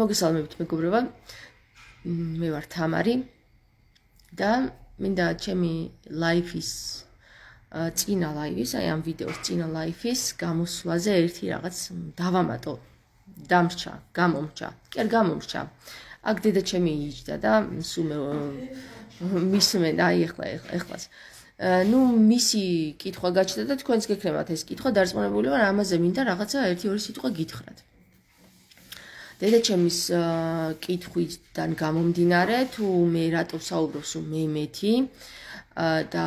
მოგესალმებით მეგობრებო. მე ვარ თამარი და მინდა ჩემი ლაიფის წინა ლაივის, აი ამ ვიდეოს წინა ლაიფის გამოსვლაზე ერთი რაღაც დავამატო. დამრჩა, გამომრჩა. კი არ გამომრჩა. აქ დედა ჩემი იჭდა და სულ მე მისმენ აი ეხლა ეხლაც. ნუ მისი კითხვა გაჩნდა და თქვენს გეკრემათ ეს კითხვა დარწმუნებული ვარ, ამაზე მინდა რაღაცა 1-2 სიტყვა გითხრათ. აა დედაჩემის კითხვიდან გამომდინარე, თუ მე რატო საუბრობ სულ მე მეთი და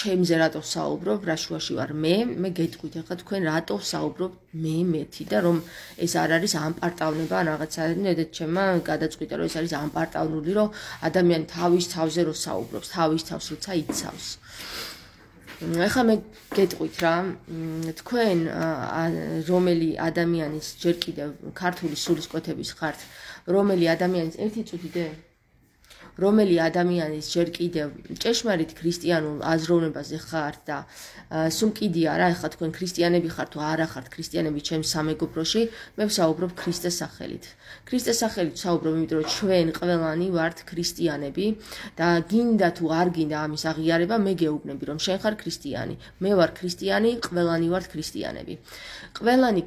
ჩემზე რატო საუბრობ, რაშუაში ვარ მე, მე გეტყვით ახლა თქვენ რატო საუბრობ მე მეთი და რომ ეს არ არის ამპარტავნება ან რაღაცა, დედაჩემმა გადაწყვიტა რომ ეს არის ამპარტავნული, რომ ადამიანი თავის თავზე რო საუბრობს, თავის თავს როცა იცავს. აა ახლა მე გეტყვით რა თქვენ რომელი ადამიანის ჯერ კიდევ ქართული სულისკვეთების ხართ რომელი ადამიანის ერთი წუთი დე რომელი ადამიანის ჯერ კიდევ ჭეშმარიტ ქრისტიანულ აზროვნებაზე ხარ და სუმკიდია რა ეხლა თქვენ ქრისტიანები ხართ თუ არა ხართ ქრისტიანები ჩემს სამეგობროში მე ვსაუბრობ ქრისტეს სახელით ქრისტეს სახელით ვსაუბრობ იმიტომ რომ ჩვენ ყველანი ვართ ქრისტიანები და გინდა თუ არ გინდა ამის აღიარება მე გეუბნები რომ შენ ხარ ქრისტიანი მე ვარ ქრისტიანი ყველანი ვართ ქრისტიანები ყველანი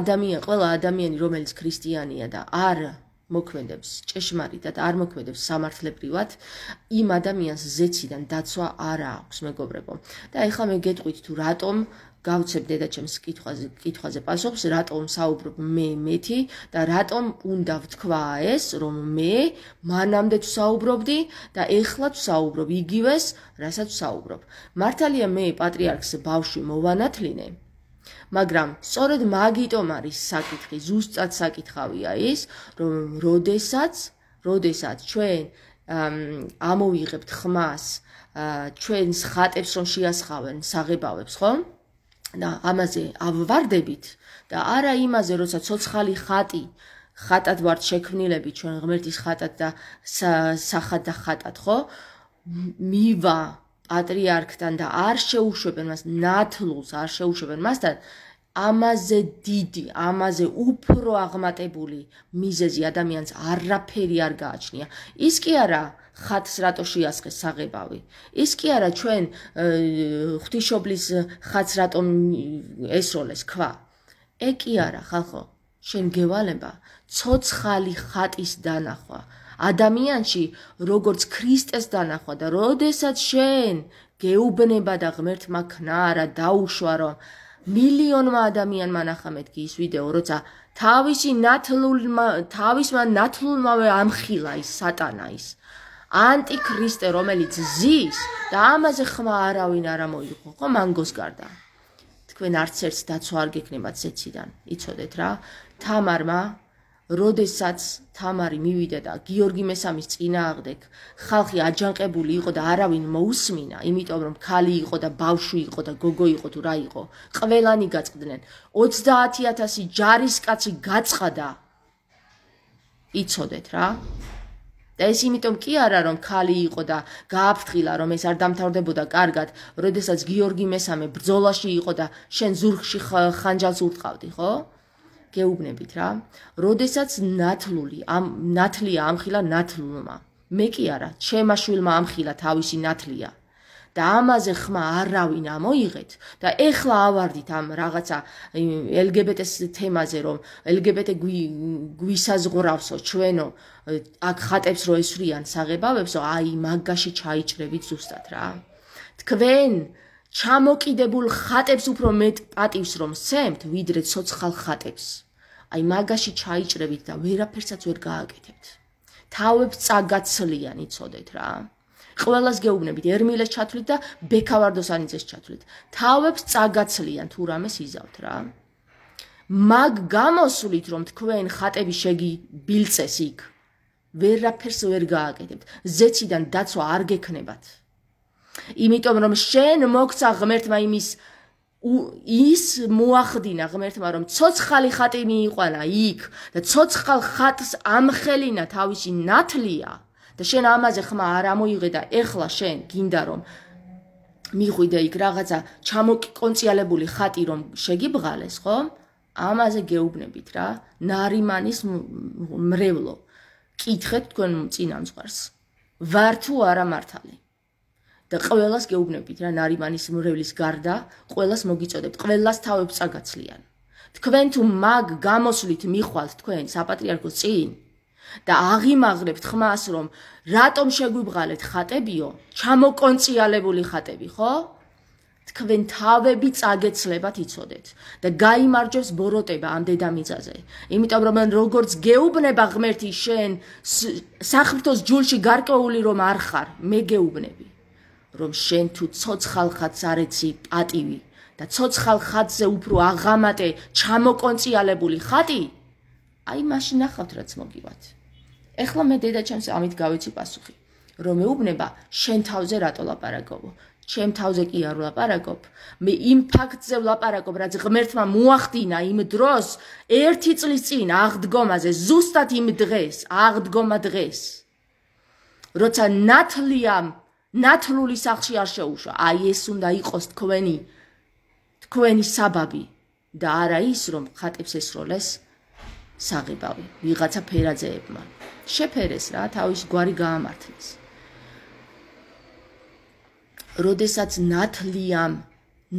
ადამიან ყველა ადამიანი რომელიც ქრისტიანია და არ მოქმედებს ჭეშმარიტად არ მოქმედებს სამართლებრივად იმ ადამიანს ზეციდან დაცვა არ აქვს მეგობრებო და ეხლა მე გეტყვით თუ რატომ გავცებ დედაჩემს კითხვაზე კითხვაზე პასუხს რატომ საუბრობ მე მეთი და რატომ უნდა ვთქვა ეს რომ მე მანამდე ვსაუბრობდი და ეხლა ვსაუბრობ იგივეს რასაც ვსაუბრობ მართალია მე პატრიარქს ბავშვი მოვანათლინე მაგრამ სწორედ მაგიტომ არის საკითხი, ზუსტად საკითხავია ის, რომ როდესაც, როდესაც ჩვენ ამოვიღებთ ხმას, ჩვენს ხატებს რომ შეასხავენ, საღებავებს, ხო? და ამაზე ავარდებით და არა იმაზე, როცა ცოცხალი ხატი ხატად ვართ შექმნილები ჩვენ ღმერთის ხატად და სახად და ხატად, ხო? მივა პატრიარქთან და არ შეუშვებენ მას ნათლულს, არ შეუშვებენ მასთან ამაზე დიდი, ამაზე უფრო აღმატებული მიზეზი ადამიანს არაფერი არ გააჩნია. ის კი არა ხათს რატო შეასხეს საღებავი. ის კი არა ჩვენ ღვთიშობლის ხათს რატო ესროლეს ქვა. ეკი არა ხალხო, შენ გევალება, ცოცხალი ხატის დანახვა. ადამიანში როგორც ქრისტეს დანახვა და როდესაც შენ გეუბნება და ღმერთმა ქნა რა დაუშვა რომ მილიონმა ადამიანმა ნახა მეთქი ის ვიდეო როცა თავისი ნათლულმა თავისმა ნათლულმავე ამხილა ის სატანა ის ანტიქრისტე რომელიც ზის და ამაზე ხმა არავინ არ მოიღო ხო მანგოს გარდა თქვენ არც ერთს დაცო არ გეკნებათ ზეციდან იცოდეთ რა თამარმა როდესაც თამარი მივიდა და გიორგი მესამის წინააღმდეგ ხალხი აჯანყებული იყო და არავინ მოусმინა, იმიტომ რომ ქალი იყო და ბავშვი იყო და გოგო იყო თუ რა იყო, ყველანი გაწდნენ. 30000 ჯარისკაცი გაწყდა. იცოდეთ რა? და ეს იმიტომ კი არა რომ ქალი იყო და გააფრთხილა რომ ეს არ დამთავრდებოდა კარგად, როდესაც გიორგი მესამე ბრძოლაში იყო და შენ ზურგში ხანჯალს ურტყავდი, ხო? გეუბნებით რა. როდესაც ნათლული, ამ ნათლია ამხილა ნათლულმა. მე კი არა, ჩემმა შვილმა ამხილა თავისი ნათლია. და ამაზე ხმა არავინ ამოიღეთ და ეხლა ავარდით ამ რაღაცა LGBT-ს თემაზე რომ LGBT გვისაზღურავსო ჩვენო აქ ხატებს რო ესვრიან საღებავებსო აი მაგაში ჩაიჭრებით ზუსტად რა თქვენ ჩამოკიდებულ ხატებს უფრო მეტ პატივს რომ სემთ ვიდრე ცოცხალ ხატებს აი მაგაში ჩაიჭრებით და ვერაფერსაც ვერ გააკეთებთ. თავებს წაგაცლიან, იცოდეთ რა. ყველას გეუბნებით, ერმილეს ჩათვლით და ბექავარდოსანიძეს ჩათვლით. თავებს წაგაცლიან თუ რამეს იზავთ რა. მაგ გამოსulit რომ თქვენ ხატები შეგიბილწეს იქ. ვერაფერს ვერ გააკეთებთ. ზეციდან დაცვა არ გექნებათ. იმიტომ რომ შენ მოგცა ღმერთმა იმის ის მოახდინა ღმერთმა რომ ცოცხალი ხატი მიიყვანა იქ და ცოცხალ ხატს ამხელინა თავისი ნათლია და შენ ამაზე ხმა არ ამოიღე და ეხლა შენ გინდა რომ მიღვიდე იქ რაღაცა ჩამოკონციალებული ხატი რომ შეგიბღალეს ხო ამაზე გეუბნებით რა ნარიმანის მრევლო კითხეთ თქვენ წინამძღვარს ვარ თუ არა მართალი და ყველას გეუბნებით რა ნარიმანის მრევლის გარდა ყველას მოგიწოდებთ ყველას თავებს წაგაცლიან თქვენ თუ მაგ გამოსulit მიხვალთ თქვენ საპატრიარქო წინ და აღიმაღლებთ ხმას რომ რატომ შეგვიბღალეთ ხატებიო ჩამოკონციალებული ხატები ხო თქვენ თავები წაგეცლებათ იცოდეთ და გამოიმარჯოს ბოროტება ამ დედამიწაზე იმიტომ რომ როგორც გეუბნება ღმერთი შენ სახმთოს ჯულში გარკვეული რომ არ ხარ მე გეუბნები რომ შენ თუ ცოცხალ ხალხს არ ეცი პატივი და ცოცხალ ხალხზე უფრო აღამატე ჩამოკონციალებული ხატი აი მაშინ ახავთ რაც მოგივათ ეხლა მე დედაჩემს ამით გავეცი პასუხი რომ მეუბნება შენ თავზე რატო ლაპარაკობო ჩემ თავზე კი არ ვლაპარაკობ მე იმ ფაქტზე ვლაპარაკობ რაც ღმერთმა მოახდინა იმ დროს ერთი წლის წინ აღდგომაზე ზუსტად იმ დღეს აღდგომა დღეს როცა ნათლიამ ნათლული სახლში არ შეუშვა. აი ეს უნდა იყოს თქვენი თქვენი საბაბი და არა ის, რომ ხატებს ესროლეს საღებავი ვიღაცა ფერაძეებმა. შეფერეს რა, თავის გვარი გაამართლეს. როდესაც ნათლიამ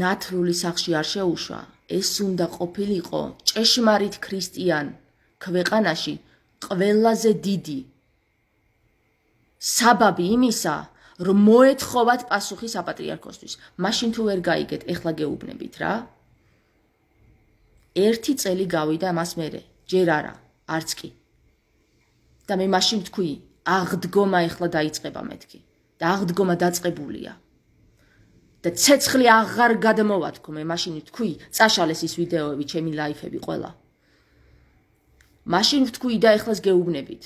ნათლული სახლში არ შეუშვა, ეს უნდა ყოფილიყო ჭეშმარიტ ქრისტიან ქვეყანაში ყველაზე დიდი საბაბი იმისა, რომ მოეთხოვათ პასუხი საპატრიარქოსთვის. მაშინ თუ ვერ გაიგეთ, ეხლა გეუბნებით რა. ერთი წელი გავიდა მას მერე, ჯერ არა, არც კი. და მე მაშინ თქვი, აღდგომა ეხლა დაიწყება მეთქი. და აღდგომა დაწყებულია. და ცეცხლი აღარ გადმოვათქო მე მაშინ თქვი, წაშალეს ის ვიდეოები, ჩემი ლაიფები ყველა. მაშინ ვთქვი და ეხლა გეუბნებით.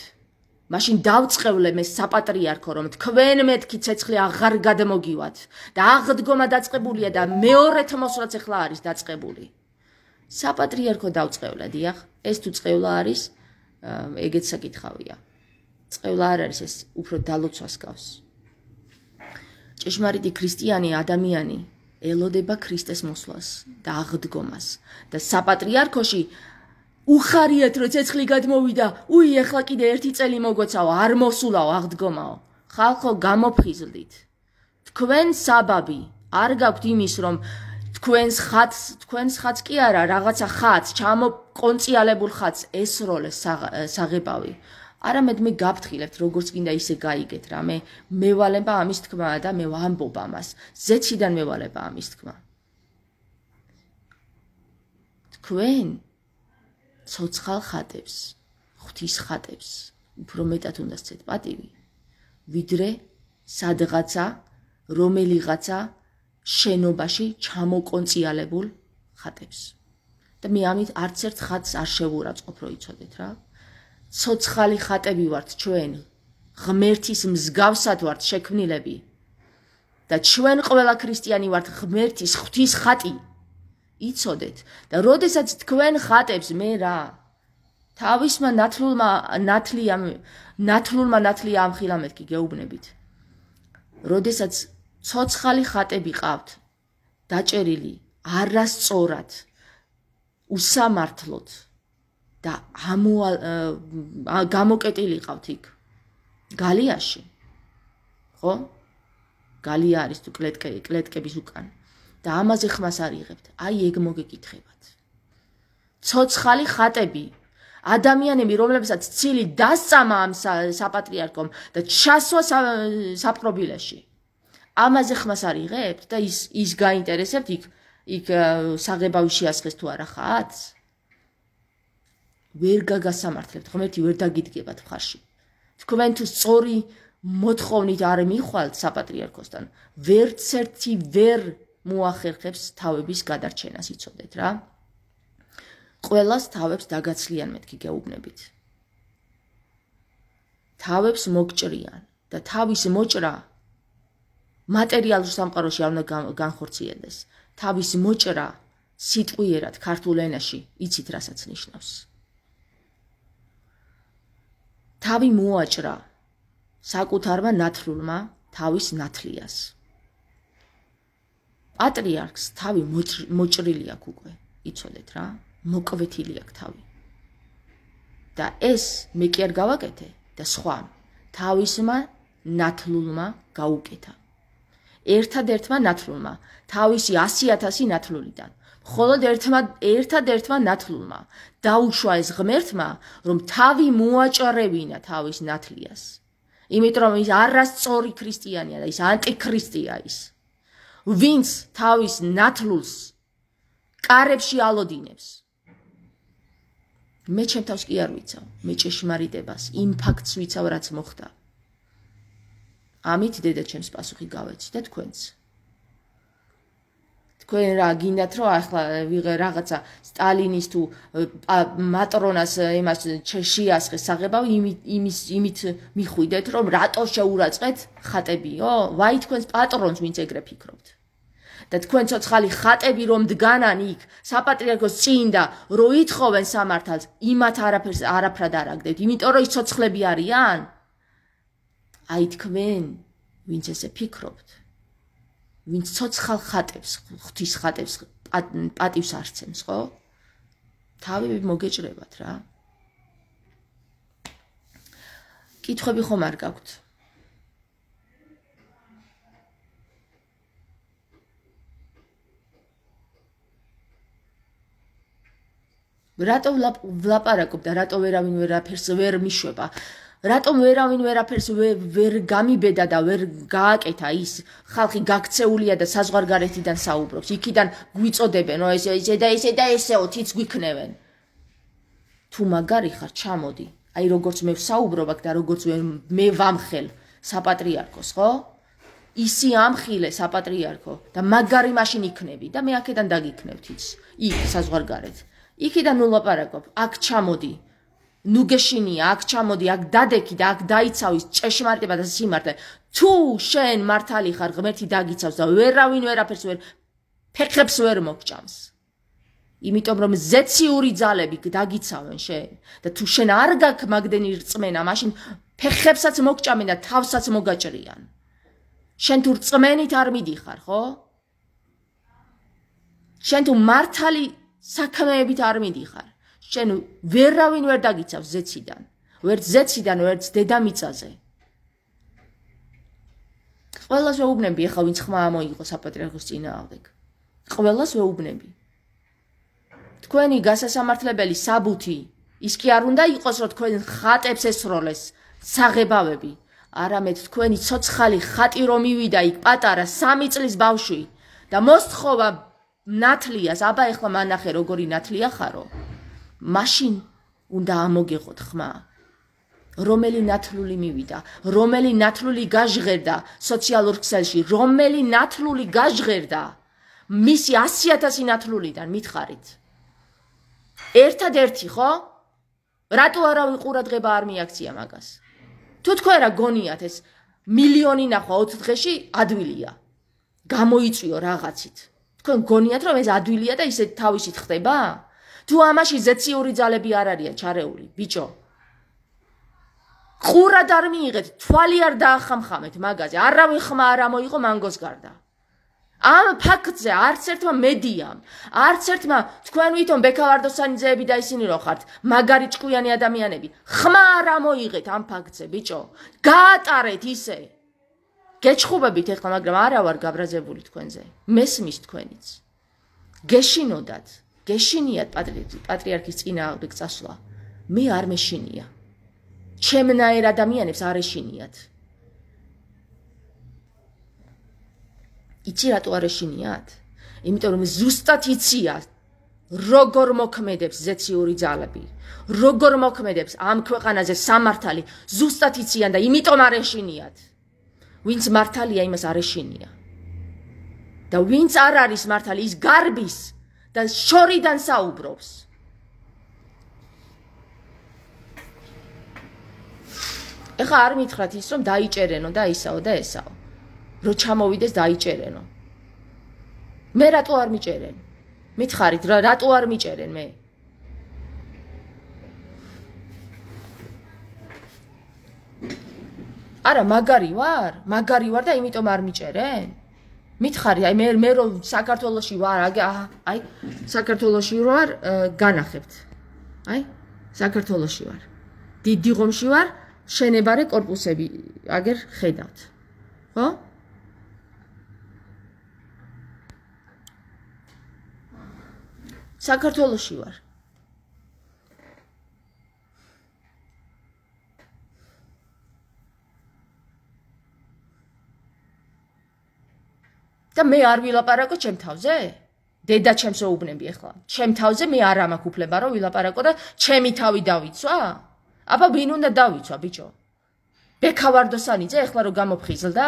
მაშინ დავწყევლემ ეს საპატრიარქო რომ თქვენ მეთქი ცეცხლი აღარ გადმოგივათ და აღდგომა დაწቀბულია და მეორე თმოსაც ახლა არის დაწቀბული საპატრიარქო დავწყევლად იახ ეს თუ წევლა არის ეგეც საკითხავია წევლა არ არის ეს უფრო დალოცვას გავს ჭეშმარიტი ქრისტიანი ადამიანი ელოდება ქრისტეს მოსვლას და აღდგომას და საპატრიარქოში უხარიათ რო ცეცხლი გადმოვიდა უი ეხლა კიდე ერთი წელი მოგოცავ არ მოსულავ აღდგომაო ხალხო გამოფხიზლდით თქვენ საბაბი არ გაქვთ იმის რომ თქვენს ხაც თქვენს ხაც კი არა რაღაცა ხაც ჩამოკონციალებულ ხაც ესროლეს საღებავი არამედ მე გაფთხილებთ როგორც კიდე ისე გაიგეთ რა მე მევალება ამის თქმა და მე ვამბობ ამას ზეციდან მევალება ამის თქმა თქვენ ცოცხალ ხატებს, ღვთის ხატებს, უფრო მეტად უნდა სცეთ პატივი, ვიდრე სადღაცა რომელიღაცა შენობაში ჩამოკონციალებულ ხატებს. და მე ამით არც ერთ ხატს არ შევურაცხყოფ რო იცოდეთ რა. ცოცხალი ხატები ვართ ჩვენ, ღმერთის მსგავსად ვართ შექმნილები. და ჩვენ ყველა ქრისტიანი ვართ ღმერთის ღვთის ხატები. იცოდეთ და როდესაც თქვენ ხატებს მე რა თავისმა ნათლულმა ნათლიამ ნათლულმა ნათლიამ ხილამეთ კი გეუბნებით როდესაც ცოცხალი ხატები ყავთ დაჭერილი არასწორად უსამართლოდ და ამო გამოკეტილი ყავთ იქ გალიაში ხო გალია არის თუ კლეტკე კლეტკების უკან და ამაზე ხმას არიღებთ. აი ეგ მოგეკითხებათ. ცოცხალი ხატები, ადამიანები, რომლებსაც ცილი დასწამა ამ საპატრიარქომ და ჩასვა საპყრობილეში. ამაზე ხმას არიღებთ და ის ის გაინტერესებთ იქ იქ საღებავი შეასხეს თუ არა ხაც? ვერ გაგასამართლებთ, ღმერთი ვერ დაგიდგებათ ხარში. თქვენ თუ სწორი მოთხოვნით არ მიხვალთ საპატრიარქოსთან, ვერც ერთი ვერ მოახერხებს თავების გადარჩენას იცოდეთ რა. ყველას თავებს დაგაცლიან მეთქი გეუბნებით. თავებს მოგჭრიან და თავის მოჭრა მატერიალურ სამყაროში არ უნდა განხორციელდეს. თავის მოჭრა სიტყვიერად ქართულ ენაში იცით რასაც ნიშნავს. თავი მოაჭრა საკუთარმა ნათრულმა თავის ნათლიას. პატრიარქს თავი მოჭრილი აქვს უკვე, იცოდეთ რა, მოკვეთილი აქვს თავი. და ეს მე კი არ გავაკეთე და სხვა თავისმა ნათლულმა გაუკეთა. ერთადერთმა ნათლულმა, თავისი 100000 ნათლულიდან. მხოლოდ ერთმა ერთადერთმა ნათლულმა დაუშვა ეს ღმერთმა, რომ თავი მოაჭრევინა თავის ნათლიას. იმიტომ ის არასწორი ქრისტიანია და ის ანტიქრისტია ის. ვინც თავის ნათლულს კარებში ალოდინებს მე ჩემ თავს კი არ ვიცავ მე ჭეშმარიტებას იმ ფაქტს ვიცავ რაც მოხდა ამით დედა ჩემს პასუხი გავეცი და თქვენც თქვენ რა გინდათ რომ ახლა რაღაცა სტალინის თუ მატრონას იმას შეასხეს აღებავ იმის იმით მიხვიდეთ რომ რატო შეურაცხეთ ხატებიო? ვაი თქვენს პატრონს ვინც ეგრე ფიქრობთ? და თქვენ ცოცხალი ხატები რომ დგანან იქ საპატრიარქოს წინ და რო ეთხოვენ სამართალს იმათ არაფერს არაფრა დააგდებთ იმიტომ რომ ის ცოცხლები არიან აი თქვენ ვინც ესე ფიქრობთ ვინც ცოცხალ ხატებს, ღვთის ხატებს პატივს არცემს, ხო? თავი მოგეჭრებათ რა. კითხები ხომ არ გაქვთ? რატო ვლაპარაკობ და რატო ვერავინ ვერაფერს ვერ მიშובה? რატომ ვერავინ ვერაფერს ვერ გამიბედა და ვერ გააკეთა ის ხალხი გაქცეულია და საზღარგარეთიდან საუბრობს იქიდან გვიწოდებენ ოე ესე ესე და ესე და ესეო თიც გვიქნევენ თუ მაგარი ხარ ჩამოდი აი როგორც მე ვსაუბრობაკ და როგორც მე ვამხელ საპატრიარქოს ხო ისი ამხილე საპატრიარქო და მაგარი მაშინ იქნები და მე აქედან დაგიქნევთ ის საზღარგარეთ იქიდან ულაპარაკობ აქ ჩამოდი ნუგეშინია, აქ ჩამოდი, აქ დადექი და აქ დაიცავის წეშმარტება და სიმართლე. თუ შენ მართალი ხარ, ღმერთი დაგიცავს და ვერავინ ვერაფერს ვერ ფეხებს ვერ მოგჭამს. იმიტომ რომ ზეციური ძალები დაგიცავენ შენ და თუ შენ არ გაქვს მაგდენი რწმენა, მაშინ ფეხებსაც მოგჭამენ და თავსაც მოგაჭრიან. შენ თუ რწმენით არ მიდიხარ, ხო? შენ თუ მართალი საქმეებით არ მიდიხარ, შენ ვერავინ ვერ დაგიცავს ზეციდან, ვერც ზეციდან, ვერც დედამიწაზე. ყველას ვეუბნები ახლა ვინც ხმა ამოიღო საპატრიარქოს წინააღმდეგ. ყველას ვეუბნები. თქვენი გასასამართლებელი საბუთი ის კი არ უნდა იყოს, რომ თქვენ ხატებს ესროლეს საღებავები. არამედ თქვენი ცოცხალი ხატი რომ მივიდა იქ პატარა სამი წლის ბავშვი და მოსთხოვა ნათლიას, აბა ეხლა მანახე როგორი ნათლია ხარო. მაშინ უნდა ამოგიღოთ ხმა რომელი ნათლული მივიდა რომელი ნათლული გაჟღერდა სოციალურ ქსელში რომელი ნათლული გაჟღერდა მისი 100000 ნათლულიდან მითხარით ერთადერთი ხო რატო არავი ყურადღება არ მიაქცია მაგას თუ თქვენ რა გონიათ ეს მილიონი ნახვა 20 დღეში ადვილია გამოიწვიო რაღაცით თქვენ გონიათ რომ ეს ადვილია და ისე თავისით ხდება თუ ამაში ზეციური ძალები არ არისა ჩარეული, ბიჭო. ყურად არ მიიღეთ, თვალი არ დაახამხამეთ მაგაზე. არავინ ხმა არ ამოიღო მანგოს გარდა. ამ ფაქტზე არც ერთმა მედიამ, არც ერთმა თქვენ ვითომ ბექავარდოსანიძეები და ისინი რო ხართ, მაგარი ჭკვიანი ადამიანები, ხმა არ ამოიღეთ ამ ფაქტზე, ბიჭო. გაატარეთ ისე. გეჩხუბებით ახლა, მაგრამ არა ვარ გაბრაზებული თქვენზე. მესმის თქვენიც. გეშინოდათ. გეშინიათ პატრიარქის წინააღმდეგ წასვლა მე არ მეშინია ჩემნაირ ადამიანებს არ ეშინიათ იცი რატო არ ეშინიათ იმიტომ რომ ზუსტად იციათ როგორ მოქმედებს ზეციური ძალები როგორ მოქმედებს ამ ქვეყანაზე სამართალი ზუსტად იციან და იმიტომ არ ეშინიათ ვინც მართალია იმას არ ეშინია და ვინც არ არის მართალი ის გარბის და შორიდან საუბრობს. ეხა არ მითხრათ ის რომ დაიჭერენო და ისაო და ესაო. რო ჩამოვიდეს დაიჭერენო. მე რატო არ მიჭერენ? მითხარით რა რატო არ მიჭერენ მე? არა მაგარი ვარ? მაგარი ვარ და იმიტომ არ მიჭერენ? მითხარი აი მე მე რომ საქართველოსი ვარ აი საქართველოსი ვარ განახებთ აი საქართველოსი ვარ დიდი ღომში ვარ შენებარე корпуსები აგერ ხედავთ ხო საქართველოსი ვარ და მე არ ვილაპარაკო ჩემ თავზე? დედა ჩემსო უბნები ახლა. ჩემ თავზე მე არ ამაქ უფლება რომ ვილაპარაკო და ჩემი თავი დავიცვა? აბა ვინ უნდა დავიცვა ბიჭო? ბექავარდოსანიძე ახლა რომ გამოფხიზლდა?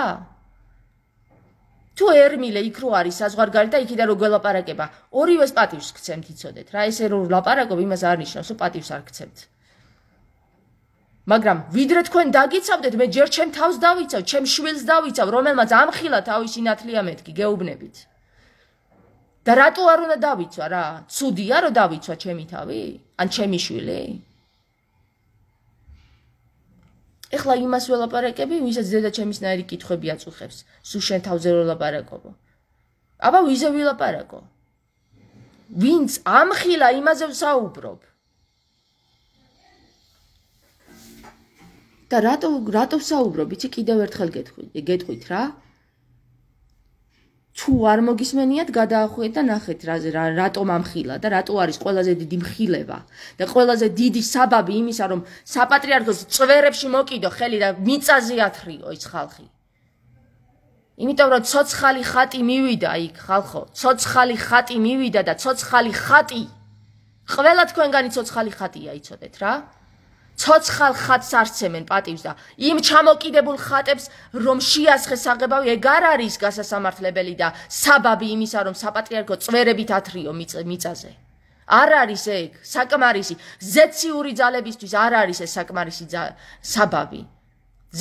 თუ ერმილე იქ რო არის საზღარგარი და იქიდან რო გელაპარაკება, ორივეს პატივს გცემთ იცოდეთ. რა ესე რო ლაპარაკობ, იმას არ ნიშნავს რომ პატივს არ გცემთ. მაგრამ ვიდრე თქვენ დაგიცავდეთ, მე ჯერ ჩემ თავს დავიცავ, ჩემ შვილს დავიცავ, რომელმაც ამხილა თავისი ნათლია მეთქი, გეუბნებით. და რატო არ უნდა დავიცვა რა? ცუდია რომ დავიცვა ჩემი თავი? ან ჩემი შვილი? ეხლა იმას ველაპარაკები, ვისაც ზედა ჩემისნაირი კითხვები აწუხებს, სუ შენ თავზე რო ლაპარაკობ? აბა ვიზე ვილაპარაკო? ვინც ამხილა იმაზე ვსაუბრობ? და რატო რატო საუბრობ, იცი კიდევ ერთხელ გეტყვით, გეტყვით რა. თუ არ მოგისმენიათ, გადაახვეთ და ნახეთ რა რატომ ამხილა და რატო არის ყველაზე დიდი მხილება და ყველაზე დიდი საბაბი იმისა, რომ საპატრიარქოს წვერებში მოკიდო ხელი და მიწაზე ათრიო ეს ხალხი. იმიტომ რომ ცოცხალი ხატი მივიდა იქ ხალხო, ცოცხალი ხატი მივიდა და ცოცხალი ხატი ყველა თქვენგანი ცოცხალი ხატია, იცოდეთ რა? ცოცხალ ხატს არცემენ პატივს და იმ ჩამოკიდებულ ხატებს რომ შეასხეს აღებავი ეგ არ არის გასასამართლებელი და საბაბი იმისა რომ საპატრიარქო წვერებით ათრიო მიწაზე არ არის ეგ საკმარისი ზეციური ძალებისთვის არ არის ეს საკმარისი საბაბი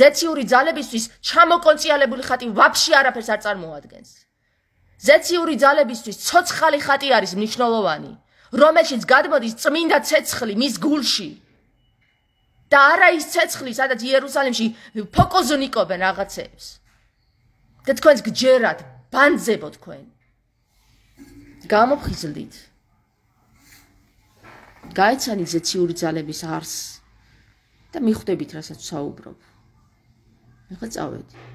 ზეციური ძალებისთვის ჩამოკონციალებული ხატი ვაფშე არაფერს არ წარმოადგენს ზეციური ძალებისთვის ცოცხალი ხატი არის მნიშვნელოვანი რომელშიც გადმოდის წმინდა ცეცხლი მის გულში და არა ის ცეცხლი, სადაც იერუსალიმში ფოკოზონ იკობენ რაღაცებს. და თქვენს გჯერათ, ბანძებო თქვენ. გამოფხიზლდით. გაიცანით ზეციური ძალების არს და მიხვდებით, რასაც საუბრობ. ახლა წავედი.